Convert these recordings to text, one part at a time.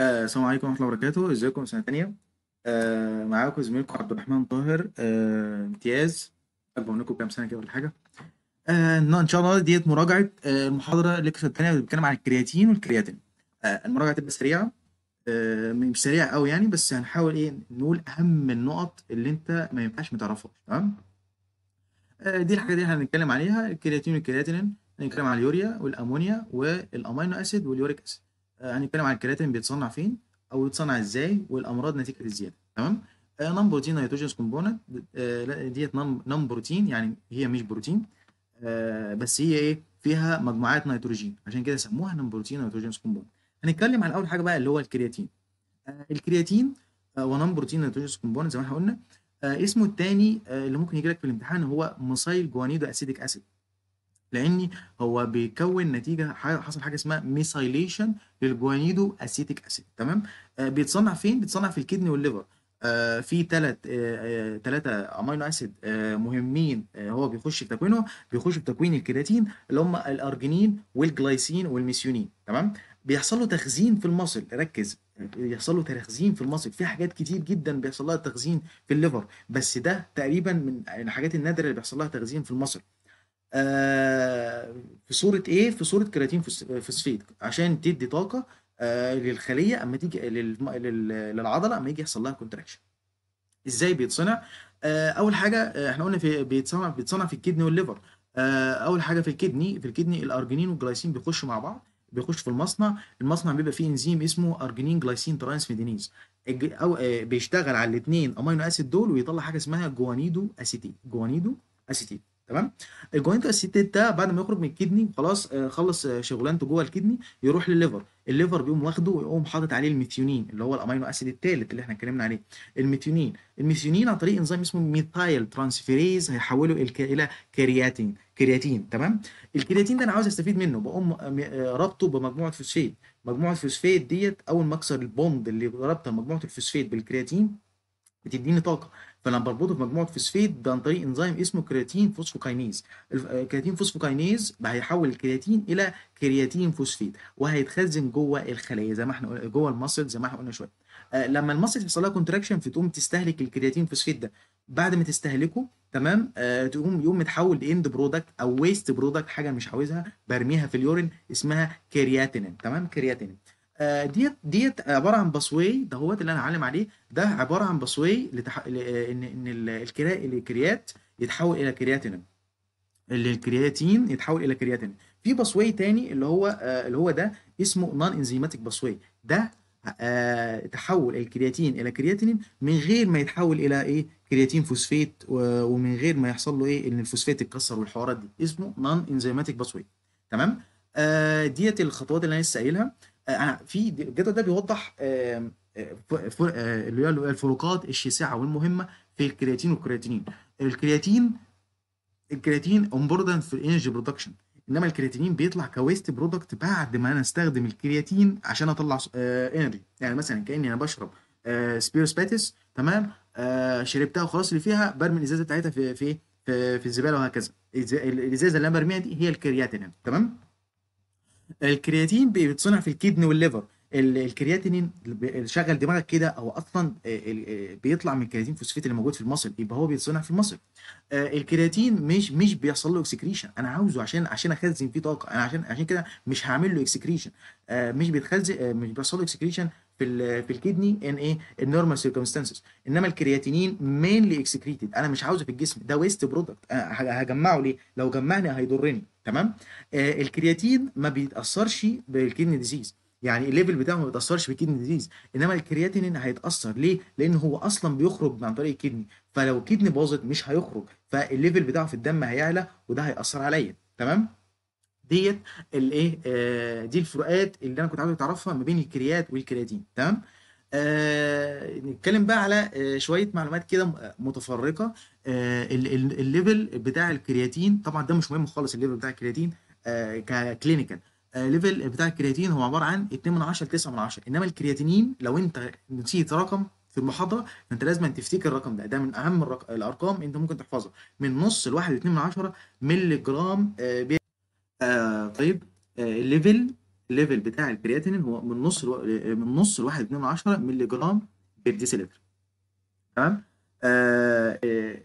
آه، السلام عليكم ورحمة الله وبركاته ازيكم سنة تانية آه معاكم زميلكم عبد الرحمن طاهر آه امتياز اكبر منكم كام سنة كده ولا حاجة آه ان شاء الله ديت مراجعة آه المحاضرة اللي التانية اللي بتتكلم عن الكرياتين والكرياتين آه المراجعة تبقى سريعة آه مش سريعة قوي يعني بس هنحاول ايه نقول اهم النقط اللي انت ما ينفعش ما تعرفهاش تمام آه دي الحاجة دي هنتكلم عليها الكرياتين والكرياتين هنتكلم على اليوريا والامونيا والامينو اسيد واليوريك اسيد آه، هنتكلم عن الكرياتين بيتصنع فين او يتصنع ازاي والامراض نتيجه الزياده تمام نون بروتين نيتروجينس كومبوننت ديت نون بروتين يعني هي مش بروتين آه، بس هي ايه فيها مجموعات نيتروجين عشان كده سموها نون بروتين نيتروجينس كومبوننت هنتكلم عن اول حاجه بقى اللي هو الكرياتين آه، الكرياتين ونون بروتين نيتروجينس كومبوننت زي ما احنا قلنا اسمه الثاني اللي ممكن يجي لك في الامتحان هو مصايل جوانيدو اسيديك اسيد لان هو بيكون نتيجه حصل حاجه اسمها ميسايليشن للجوانيدو اسيتيك اسيد تمام آه بيتصنع فين بيتصنع في الكدني والليفر آه في ثلاث ثلاثه آه امينو آه، اسيد آه، مهمين آه، هو بيخش في تكوينه بيخش في تكوين الكرياتين اللي هم الارجينين والجلايسين والميثيونين تمام بيحصل له تخزين في المصل ركز بيحصل له تخزين في المصل في حاجات كتير جدا بيحصل لها تخزين في الليفر بس ده تقريبا من الحاجات النادره اللي بيحصل لها تخزين في المصل آه، في صوره ايه في صوره كرياتين فوسفيت عشان تدي طاقه آه، للخليه اما تيجي للعضله اما يجي يحصل لها كونتراكشن ازاي بيتصنع آه، اول حاجه احنا قلنا في بيتصنع بيتصنع في الكدني والليفر اول حاجه في الكدني في الكدني الارجينين والجلايسين بيخشوا مع بعض بيخش في المصنع المصنع بيبقى فيه انزيم اسمه ارجينين جلايسين ترانسميدينيز او بيشتغل على الاثنين امينو اسيد دول ويطلع حاجه اسمها جوانيدو اسيتيت جوانيدو اسيتيت تمام الجوينتو اسيتيت ده بعد ما يخرج من الكدني خلاص آه، خلص آه، شغلانته جوه الكدني يروح للليفر الليفر بيقوم واخده ويقوم حاطط عليه الميثيونين اللي هو الامينو اسيد الثالث اللي احنا اتكلمنا عليه الميثيونين الميثيونين عن طريق انزيم اسمه ميثايل ترانسفيريز هيحوله الى كرياتين كرياتين تمام الكرياتين ده انا عاوز استفيد منه بقوم آه، ربطه بمجموعه فوسفيت مجموعه فوسفيت ديت اول ما اكسر البوند اللي رابطه مجموعه الفوسفيت بالكرياتين بتديني طاقه فلما بربطه بمجموعه فوسفيت ده عن طريق انزيم اسمه كرياتين فوسفوكاينيز الكرياتين آه، فوسفوكاينيز هيحول الكرياتين الى كرياتين فوسفيت وهيتخزن جوه الخلايا زي ما احنا جوه المصل زي ما احنا قلنا شويه آه، لما المصل يحصل لها كونتراكشن فتقوم تستهلك الكرياتين فوسفيت ده بعد ما تستهلكه تمام آه تقوم يقوم متحول لاند برودكت او ويست برودكت حاجه مش عاوزها برميها في اليورين اسمها كرياتينين تمام كرياتينين آه، ديت ديت عباره عن باسواي دهوت اللي انا هعلم عليه ده عباره عن باسواي لتح... آه، ان ان الكريات يتحول الى كرياتين اللي الكرياتين يتحول الى كرياتين في باسواي تاني اللي هو آه، اللي هو ده اسمه نون انزيماتيك باسواي ده تحول الكرياتين الى كرياتين من غير ما يتحول الى ايه كرياتين فوسفيت ومن غير ما يحصل له ايه ان الفوسفات يتكسر والحوارات دي اسمه نون انزيماتيك باسواي تمام آه ديت الخطوات اللي انا لسه قايلها آه، انا في الجدول ده بيوضح آه، آه، اللي هي الفروقات الشاسعه والمهمه في الكرياتين والكرياتينين الكرياتين الكرياتين امبوردنت في الانرجي برودكشن انما الكرياتينين بيطلع كويست برودكت بعد ما انا استخدم الكرياتين عشان اطلع انرجي يعني مثلا كاني انا بشرب باتس تمام شربتها وخلاص اللي فيها برمي الازازه بتاعتها في في في, الزباله وهكذا الازازه اللي انا برميها دي هي الكرياتينين تمام الكرياتين بيتصنع في الكدن والليفر الكرياتينين شغل دماغك كده هو اصلا آه، آه، بيطلع من الكرياتين فوسفيت اللي موجود في المصل يبقى هو بيتصنع في المصل آه، الكرياتين مش مش بيحصل له اكسكريشن انا عاوزه عشان عشان اخزن فيه طاقه انا عشان عشان كده مش هعمل له اكسكريشن مش بيتخزن مش بيحصل له اكسكريشن في في الكدني ان ايه النورمال سيركمستانسز انما الكرياتينين مينلي اكسكريتد انا مش عاوزه في الجسم ده ويست برودكت هجمعه ليه لو جمعني هيضرني تمام آه الكرياتين ما بيتاثرش بالكدني ديزيز يعني الليفل بتاعه ما بيتاثرش بالكدني ديزيز انما الكرياتينين هيتاثر ليه لان هو اصلا بيخرج عن طريق الكدني فلو الكدني باظت مش هيخرج فالليفل بتاعه في الدم هيعلى وده هياثر عليا تمام ديت الايه آه دي الفروقات اللي انا كنت عاوز تعرفها ما بين الكريات والكرياتين تمام آه نتكلم بقى على آه شويه معلومات كده آه، متفرقه آه الليفل بتاع الكرياتين طبعا ده مش مهم خالص الليفل بتاع الكرياتين آه ككلينيكال الليفل آه بتاع الكرياتين هو عباره عن 2 من 10 ل 9 من 10 انما الكرياتينين لو انت نسيت رقم في المحاضره فانت لازم أن تفتكر الرقم ده ده من اهم الارقام انت ممكن تحفظها من نص لواحد 2 من 10 مللي جرام آه آه طيب الليفل آه، الليفل بتاع الكرياتينين هو من نص الو... من نص من عشرة مللي جرام بير ديسيلتر تمام آه،, آه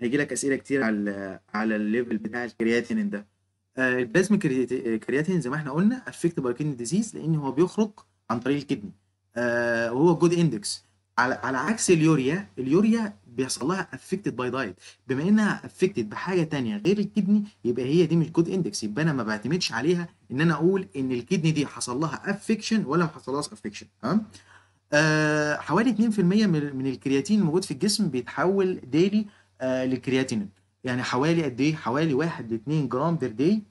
هيجي لك اسئله كتير على على الليفل بتاع الكرياتينين ده آه البلازما كرياتينين زي ما احنا قلنا افكت باي ديزيز لان هو بيخرج عن طريق الكدني آه وهو جود اندكس على على عكس اليوريا اليوريا بيحصل لها افكتد باي دايت بما انها افكتد بحاجه تانية غير الكدني يبقى هي دي مش جود اندكس يبقى انا ما بعتمدش عليها ان انا اقول ان الكدني دي حصل لها افكشن ولا ما حصلهاش افكشن تمام أه حوالي 2% من, الكرياتين الموجود في الجسم بيتحول ديلي آه للكرياتينين يعني حوالي قد ايه حوالي 1 ل 2 جرام بير داي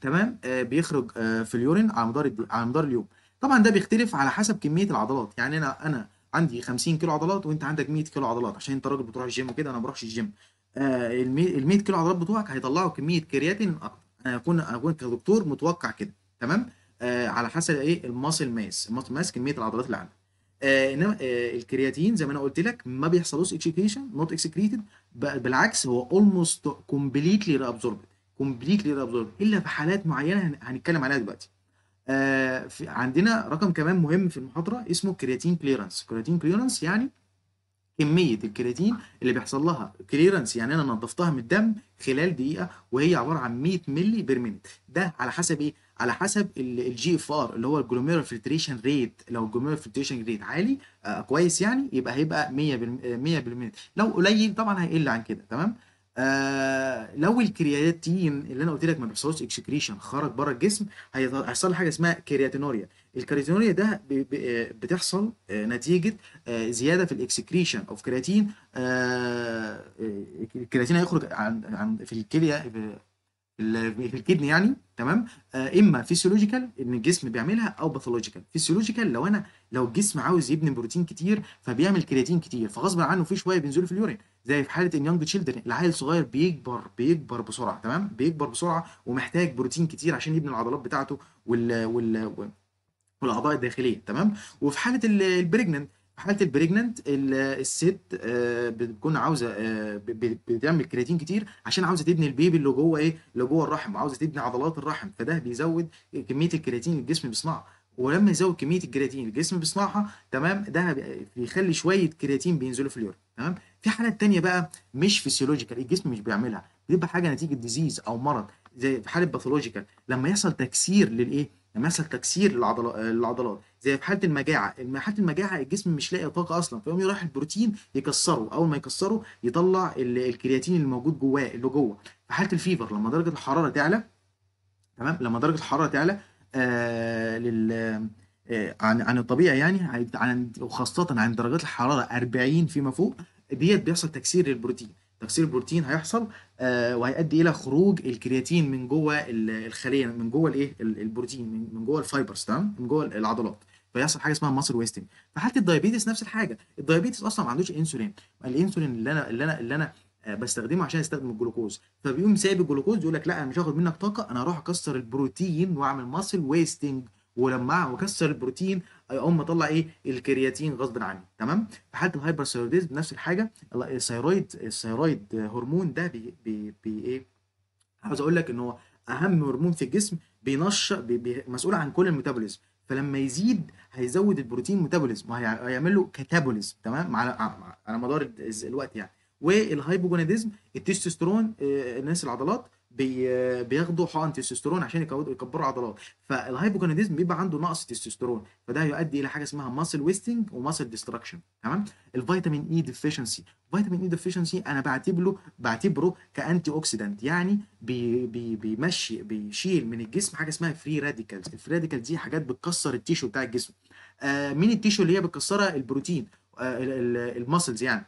تمام آه بيخرج آه في اليورين على مدار على مدار اليوم طبعا ده بيختلف على حسب كميه العضلات يعني انا انا عندي 50 كيلو عضلات وانت عندك 100 كيلو عضلات عشان انت راجل بتروح الجيم وكده انا ما بروحش الجيم آه، ال 100 كيلو عضلات بتوعك هيطلعوا كميه كرياتين اكتر انا اكون اكون كدكتور متوقع كده تمام آه على حسب ايه الماسل ماس الماسل ماس كميه العضلات اللي عندك آه انما آه الكرياتين زي ما انا قلت لك ما بيحصلوش اكسكريشن نوت اكسكريتد بالعكس هو اولموست كومبليتلي ريابزوربد كومبليتلي ريابزوربد الا في حالات معينه هنتكلم عليها دلوقتي آه، في عندنا رقم كمان مهم في المحاضره اسمه كرياتين كليرنس كرياتين كليرنس يعني كميه الكرياتين اللي بيحصل لها كليرنس يعني انا نظفتها من الدم خلال دقيقه وهي عباره عن 100 مللي بير ده على حسب ايه على حسب الجي اف ار اللي هو الجلوميرال فلتريشن ريت لو الجلوميرال فلتريشن ريت عالي آه كويس يعني يبقى هيبقى 100 100 بير لو قليل طبعا هيقل عن كده تمام آه، لو الكرياتين اللي انا قلت لك ما بيحصلوش اكسكريشن خرج بره الجسم هيحصل حاجه اسمها كرياتينوريا الكرياتينوريا ده بتحصل آه، نتيجه آه، زياده في الاكسكريشن اوف كرياتين الكرياتين هيخرج عن, عن في الكليه في الكدني يعني تمام آه اما فيسيولوجيكال ان الجسم بيعملها او باثولوجيكال فيسيولوجيكال لو انا لو الجسم عاوز يبني بروتين كتير فبيعمل كرياتين كتير فغصب عنه في شويه بينزلوا في اليورين زي في حاله ان تشيلدرن العيل الصغير بيكبر بيكبر بسرعه تمام بيكبر بسرعه ومحتاج بروتين كتير عشان يبني العضلات بتاعته وال وال والاعضاء الداخليه تمام وفي حاله البريجننت حاله البريجننت الست آه، بتكون عاوزه آه، بتعمل كرياتين كتير عشان عاوزه تبني البيبي اللي جوه ايه اللي جوه الرحم عاوزه تبني عضلات الرحم فده بيزود كميه الكرياتين اللي الجسم بيصنعها ولما يزود كميه الكرياتين الجسم بيصنعها تمام ده بيخلي شويه كرياتين بينزلوا في اليورين تمام في حالات تانية بقى مش فيسيولوجيكال الجسم مش بيعملها بتبقى حاجه نتيجه ديزيز او مرض زي في حاله باثولوجيكال لما يحصل تكسير للايه مثل تكسير العضلات زي في حاله المجاعه حاله المجاعه الجسم مش لاقي طاقه اصلا فيقوم يروح البروتين يكسره اول ما يكسره يطلع الكرياتين اللي موجود جواه اللي جوه في حاله الفيفر لما درجه الحراره تعلى تمام لما درجه الحراره تعلى آه لل آه، عن عن الطبيعي يعني عن وخاصه عن درجات الحراره 40 فيما فوق ديت بيحصل تكسير للبروتين تكسير البروتين هيحصل آه، وهيؤدي الى خروج الكرياتين من جوه الخليه من جوه الايه البروتين من جوه الفايبرز تمام من جوه العضلات فيحصل حاجه اسمها ماسل ويستنج في حاله الدايابيتس نفس الحاجه الدايابيتس اصلا ما عندوش انسولين الانسولين اللي انا اللي انا اللي انا آه، بستخدمه عشان استخدم الجلوكوز فبيقوم سايب الجلوكوز يقول لك لا انا مش هاخد منك طاقه انا هروح اكسر البروتين واعمل ماسل ويستنج ولما اكسر البروتين اقوم مطلع ايه الكرياتين غصب عني تمام في حاله الهايبر ثايرويديزم نفس الحاجه الثيرويد الثيرويد هرمون ده بي, بي, بي ايه عاوز اقول لك ان هو اهم هرمون في الجسم بينشط بي بي مسؤول عن كل الميتابوليزم فلما يزيد هيزود البروتين ميتابوليزم وهيعمل له كاتابوليزم تمام على على مدار الوقت يعني والهايبوجوناديزم التستوستيرون آه، الناس العضلات بياخدوا حقن تستوستيرون عشان يكبروا عضلات فالهايبوكونيديزم بيبقى عنده نقص تستوستيرون فده يؤدي الى حاجه اسمها ماسل ويستنج وماسل ديستراكشن تمام الفيتامين اي e ديفيشنسي فيتامين اي e ديفيشنسي انا بعتبره بعتبره كانتي اوكسيدنت يعني بي... بي... بيمشي بيشيل من الجسم حاجه اسمها فري راديكالز الفري راديكالز دي حاجات بتكسر التيشو بتاع الجسم آه مين التيشو اللي هي بتكسرها البروتين آه الماسلز يعني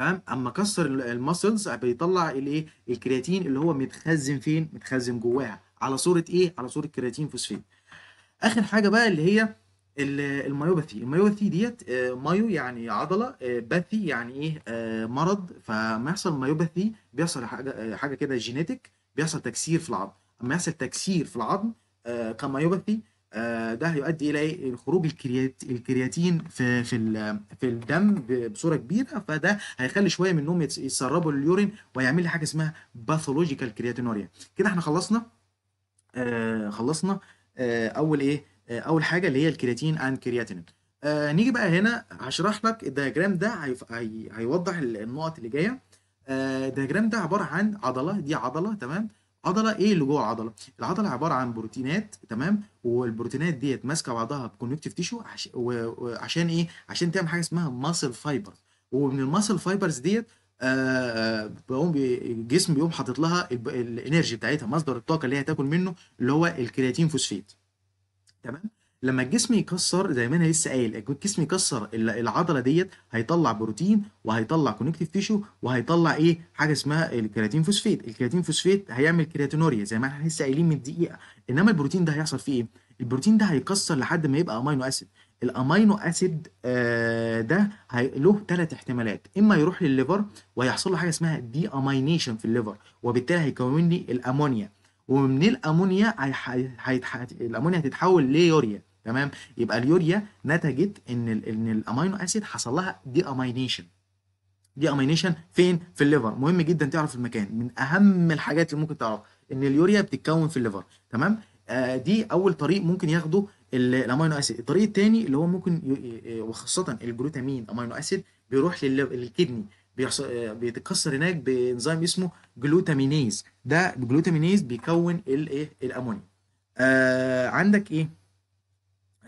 تمام اما كسر المسلز بيطلع الايه الكرياتين اللي هو متخزن فين متخزن جواها على صوره ايه على صوره كرياتين فوسفات اخر حاجه بقى اللي هي المايوباثي المايوباثي ديت آه، مايو يعني عضله آه، باثي يعني ايه آه، مرض فما يحصل مايوباثي بيحصل حاجه حاجه كده جينيتك بيحصل تكسير في العظم اما يحصل تكسير في العظم كمايوباثي آه، ده هيؤدي الى إيه؟ خروج الكرياتين في في في الدم بصوره كبيره فده هيخلي شويه منهم يتسربوا لليورين ويعمل لي حاجه اسمها باثولوجيكال كرياتينوريا كده احنا خلصنا آه، خلصنا آه، اول ايه اول حاجه اللي هي الكرياتين اند كرياتينين نيجي بقى هنا هشرح لك الدياجرام ده هيوضح النقط اللي جايه الدياجرام ده عباره عن عضله دي عضله تمام عضله ايه اللي جوه العضله العضله عباره عن بروتينات تمام والبروتينات ديت ماسكه بعضها بكونكتيف تيشو عشان ايه عشان تعمل حاجه اسمها ماسل فايبرز ومن الماسل فايبرز ديت بيقوم الجسم بيقوم حاطط لها الانرجي بتاعتها مصدر الطاقه اللي هي هتاكل منه اللي هو الكرياتين فوسفيت. تمام لما الجسم يكسر زي ما انا لسه قايل الجسم يكسر العضله ديت هيطلع بروتين وهيطلع كونكتيف تيشو وهيطلع ايه حاجه اسمها الكرياتين فوسفيت الكرياتين فوسفيت هيعمل كرياتينوريا زي ما احنا لسه قايلين من دقيقه انما البروتين ده هيحصل فيه ايه البروتين ده هيكسر لحد ما يبقى امينو اسيد الامينو اسيد آه ده له ثلاث احتمالات اما يروح للليفر ويحصل له حاجه اسمها دي امينيشن في الليفر وبالتالي هيكون لي الامونيا ومن الامونيا هيتح... الامونيا هتتحول ليوريا تمام يبقى اليوريا نتجت ان ان الامينو اسيد حصل لها دي امينيشن دي امينيشن فين في الليفر مهم جدا تعرف المكان من اهم الحاجات اللي ممكن تعرفها ان اليوريا بتتكون في الليفر تمام آه دي اول طريق ممكن ياخده الامينو اسيد الطريق الثاني اللي هو ممكن وخاصه الجلوتامين امينو اسيد بيروح للكدني آه، بيتكسر هناك بانزيم اسمه جلوتامينيز ده الجلوتامينيز بيكون الايه الامونيا آه عندك ايه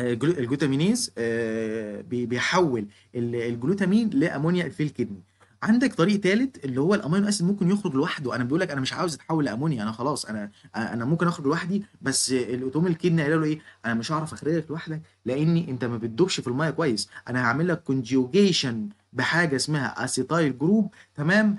آه، الجلوتامينيز آه، بيحول الجلوتامين لامونيا في الكدني عندك طريق ثالث اللي هو الامينو اسيد ممكن يخرج لوحده انا بيقول لك انا مش عاوز اتحول لامونيا انا خلاص انا انا ممكن اخرج لوحدي بس الاتوم الكدني قال له ايه انا مش هعرف اخرجك لوحدك لان انت ما بتدوبش في الميه كويس انا هعمل لك كونجيوجيشن بحاجه اسمها اسيتايل جروب تمام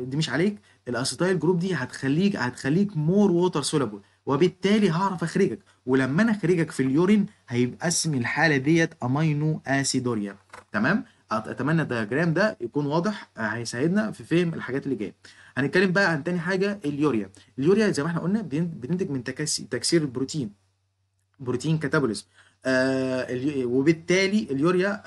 دي مش عليك الاسيتايل جروب دي هتخليك هتخليك مور ووتر سولابل وبالتالي هعرف اخرجك ولما انا اخرجك في اليورين هيبقى اسم الحاله ديت امينو اسيدوريا تمام اتمنى الدياجرام ده يكون واضح آه، هيساعدنا في فهم الحاجات اللي جايه هنتكلم بقى عن تاني حاجه اليوريا اليوريا زي ما احنا قلنا بتنتج من تكسير البروتين بروتين كاتابوليزم آه وبالتالي اليوريا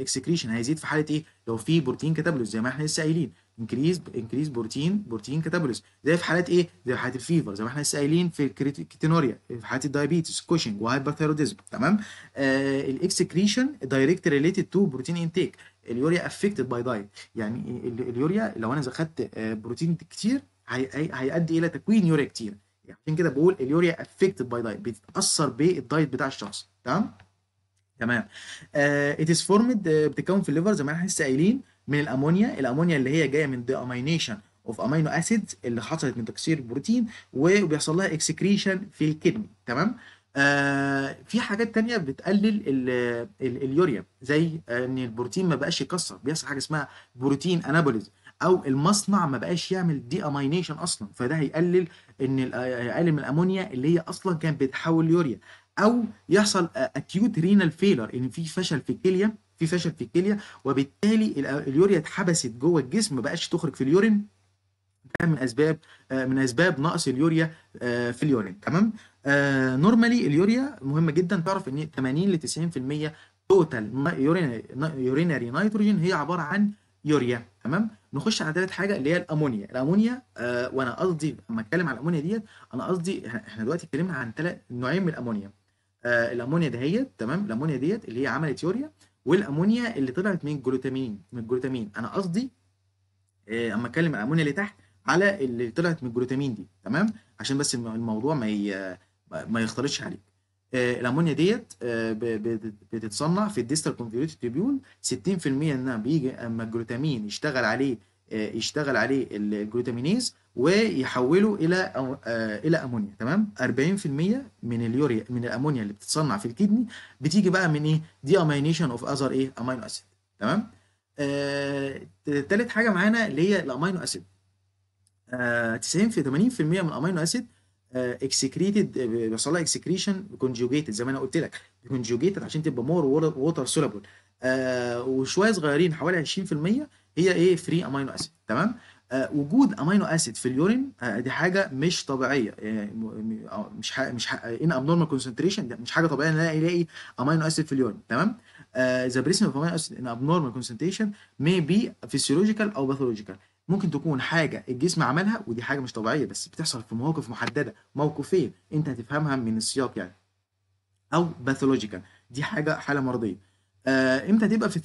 اكسكريشن آه، هيزيد في حاله ايه لو في بروتين كاتابوليزم زي ما احنا لسه قايلين انكريز انكريز بروتين بروتين كاتابوليس زي في حالات ايه زي في حالات الفيفر زي ما احنا لسه قايلين في الكيتينوريا في حالات الدايابيتس كوشنج وهايبرثايروديزم تمام آه الاكسكريشن دايركت ريليتد تو بروتين انتيك اليوريا افكتد باي دايت يعني اليوريا لو انا اخذت آه، بروتين كتير هيؤدي الى تكوين يوريا كتير يعني عشان كده بقول اليوريا افكتد باي دايت بتتاثر بالدايت بتاع الشخص تمام تمام ات از فورمد بتتكون في الليفر زي ما احنا لسه قايلين من الامونيا الامونيا اللي هي جايه من دي امينيشن اوف امينو اسيدز اللي حصلت من تكسير البروتين وبيحصل لها اكسكريشن في الكدني تمام آه في حاجات تانية بتقلل الـ الـ اليوريا زي ان البروتين ما بقاش يكسر بيحصل حاجه اسمها بروتين انابوليزم او المصنع ما بقاش يعمل دي امينيشن اصلا فده هيقلل ان يقلل من الامونيا اللي هي اصلا كانت بتحول يوريا او يحصل اكيوت رينال فيلر ان في فشل في الكليه في فشل في الكليه وبالتالي اليوريا اتحبست جوه الجسم ما بقاش تخرج في اليورين ده من اسباب آه، من اسباب نقص اليوريا آه، في اليورين تمام نورمالي آه، اليوريا مهمه جدا تعرف ان 80 ل 90% توتال يوريناري نيتروجين هي عباره عن يوريا تمام نخش على ثالث حاجه اللي هي الامونيا الامونيا آه وانا قصدي لما اتكلم على الامونيا ديت انا قصدي احنا دلوقتي اتكلمنا عن ثلاث نوعين من الامونيا آه الامونيا دهيت تمام الامونيا ديت اللي هي عملت يوريا والامونيا اللي طلعت من الجلوتامين من الجلوتامين انا قصدي آه، اما اتكلم الامونيا اللي تحت على اللي طلعت من الجلوتامين دي تمام عشان بس الموضوع ما ي... ما يختلطش عليك آه، الامونيا ديت آه، بتتصنع في الديستال كونفيوليت تيبيول 60% انها بيجي اما الجلوتامين يشتغل عليه يشتغل عليه الجلوتامينيز ويحوله الى آه، الى امونيا تمام 40% من اليوريا من الامونيا اللي بتتصنع في الكدني بتيجي بقى من ايه دي امينيشن اوف اذر ايه امينو اسيد تمام آه تالت حاجه معانا اللي هي الامينو اسيد آه 90 في 80% من الامينو اسيد اكسكريتد آه، آه، بيحصل لها اكسكريشن كونجوجيتد زي ما انا قلت لك كونجوجيتد عشان تبقى مور ووتر سولابل آه وشويه صغيرين حوالي 20% هي ايه فري امينو اسيد تمام آه، وجود امينو اسيد في اليورين آه، دي حاجه مش طبيعيه يعني آه، مش حق مش ان ابنورمال كونسنتريشن مش حاجه طبيعيه ان انا الاقي امينو اسيد في اليورين تمام ذا بريسم اوف امينو اسيد ان ابنورمال كونسنتريشن مي بي فيسيولوجيكال او باثولوجيكال ممكن تكون حاجه الجسم عملها ودي حاجه مش طبيعيه بس بتحصل في مواقف محدده موقفين انت هتفهمها من السياق يعني او باثولوجيكال دي حاجه حاله مرضيه آه امتى تبقى في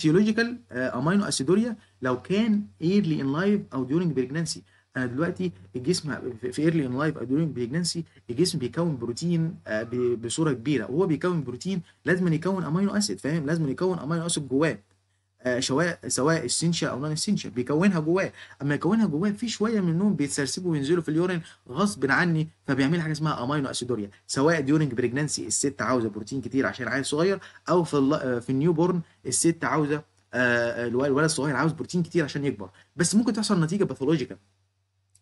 آه امينو اسيدوريا لو كان ايرلي ان لايف او ديورنج بريجنانسي انا دلوقتي الجسم في ايرلي ان لايف او ديورنج بريجنانسي الجسم بيكون بروتين آه بصوره كبيره وهو بيكون بروتين لازم يكون امينو اسيد فاهم لازم يكون امينو اسيد جواه آه، سواء سواء السينشا او نون السينشا بيكونها جواه اما يكونها جواه في شويه منهم بيتسرسبوا وينزلوا في اليورين غصب عني فبيعمل حاجه اسمها امينو اسيدوريا سواء ديورنج بريجنانسي الست عاوزه بروتين كتير عشان عيل صغير او في آه، في النيو بورن الست عاوزه آه، الولد الصغير عاوز بروتين كتير عشان يكبر بس ممكن تحصل نتيجه باثولوجيكال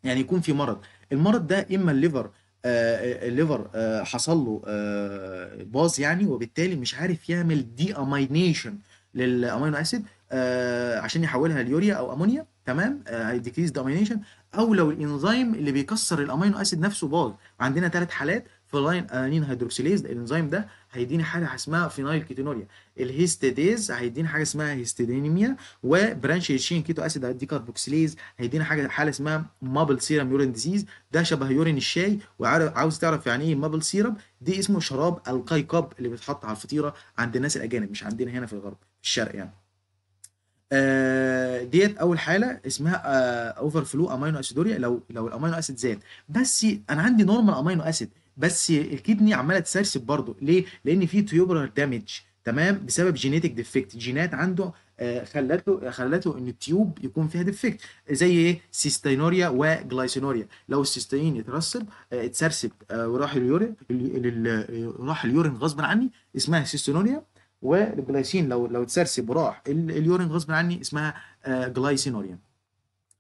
يعني يكون في مرض المرض ده اما الليفر آه الليفر آه حصل له آه باظ يعني وبالتالي مش عارف يعمل دي امينيشن للامينو اسيد آه عشان يحولها ليوريا او امونيا تمام آه، هيديكريز دومينيشن او لو الانزيم اللي بيكسر الامينو اسيد نفسه باظ عندنا ثلاث حالات في لاين انين آه، هيدروكسيليز الانزيم ده هيديني حاجه اسمها فينايل كيتونوريا الهيستيديز هيديني حاجه اسمها هيستيدينيميا وبرانش تشين كيتو اسيد هيدي كاربوكسيليز هيديني حاجه حاله اسمها مابل سيرم يورين ديزيز ده شبه يورين الشاي وعاوز تعرف يعني ايه مابل سيرم دي اسمه شراب القاي كاب اللي بيتحط على الفطيره عند الناس الاجانب مش عندنا هنا في الغرب الشرق يعني آه، ديت اول حاله اسمها اوفر فلو امينو اسيدوريا لو لو الامينو اسيد زاد بس انا عندي نورمال امينو اسيد بس الكدني عماله تسرسب برضه ليه؟ لان في تيوبرال دامج تمام بسبب جينيتك ديفكت جينات عنده خلته آه، خلته ان التيوب يكون فيها ديفكت زي ايه سيستينوريا وجلايسينوريا لو السيستين يترسب آه، اتسرسب وراح اليورين راح اليورين غصب عني اسمها سيستينوريا والجلايسين لو لو اتسرسب وراح اليورين غصب عني اسمها آه، جلايسينوريا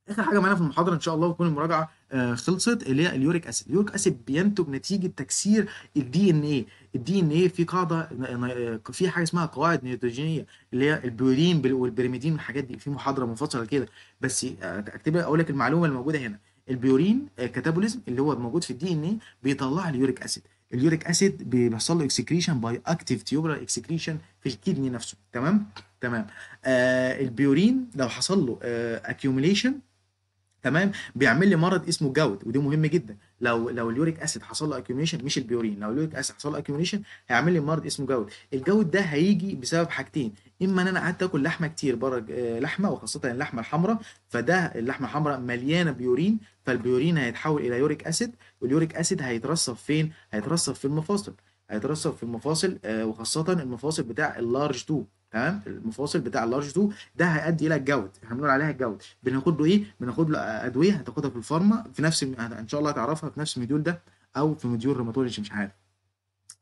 اخر حاجه معانا في المحاضره ان شاء الله وتكون المراجعه آه، خلصت اللي هي اليوريك اسيد اليوريك اسيد بينتج نتيجه تكسير الدي ان ايه الدي ان ايه في قاعده آه، في حاجه اسمها قواعد نيتروجينيه اللي هي البيورين والبريميدين والحاجات دي في محاضره منفصله كده بس اكتبها اقول لك المعلومه الموجوده هنا البيورين كاتابوليزم اللي هو موجود في الدي ان ايه بيطلع اليوريك اسيد اليوريك اسيد بيحصل له اكسكريشن باي اكتيف تيوبرا اكسكريشن في الكيدني نفسه تمام تمام آه البيورين لو حصل له اكيوميليشن آه، تمام بيعمل لي مرض اسمه جود وده مهم جدا لو لو اليوريك اسيد حصل له اكيوميشن مش البيورين لو اليوريك اسيد حصل له اكيوميشن هيعمل لي مرض اسمه جود الجود ده هيجي بسبب حاجتين اما ان انا قعدت اكل لحمه كتير بره آه، لحمه وخاصه اللحمه الحمراء فده اللحمه الحمراء مليانه بيورين فالبيورين هيتحول الى يوريك اسيد واليوريك اسيد هيترسب فين هيترسب في المفاصل هيترسب في المفاصل آه، وخاصه المفاصل بتاع اللارج 2 تمام المفاصل بتاع اللارج 2 ده هيؤدي الى الجود احنا بنقول عليها الجود بناخد له ايه بناخد له ادويه هتاخدها في الفارما في نفس ان شاء الله هتعرفها في نفس المديول ده او في مديول روماتولوجي مش عارف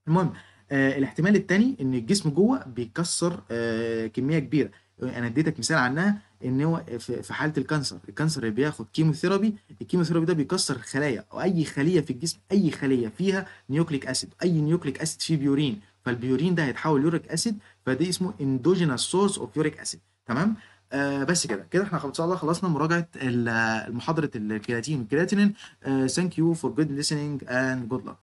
المهم آه الاحتمال الثاني ان الجسم جوه بيكسر آه كميه كبيره انا اديتك مثال عنها ان هو في حاله الكانسر الكانسر اللي بياخد كيموثيرابي الكيموثيرابي ده بيكسر الخلايا او اي خليه في الجسم اي خليه فيها نيوكليك اسيد اي نيوكليك اسيد فيه بيورين فالبيورين ده هيتحول يوريك اسيد فده اسمه اندوجينس سورس اوف يوريك اسيد تمام آه بس كده كده احنا ان شاء الله خلصنا مراجعه محاضره الكرياتين والكرياتينين ثانك يو فور جود listening اند جود luck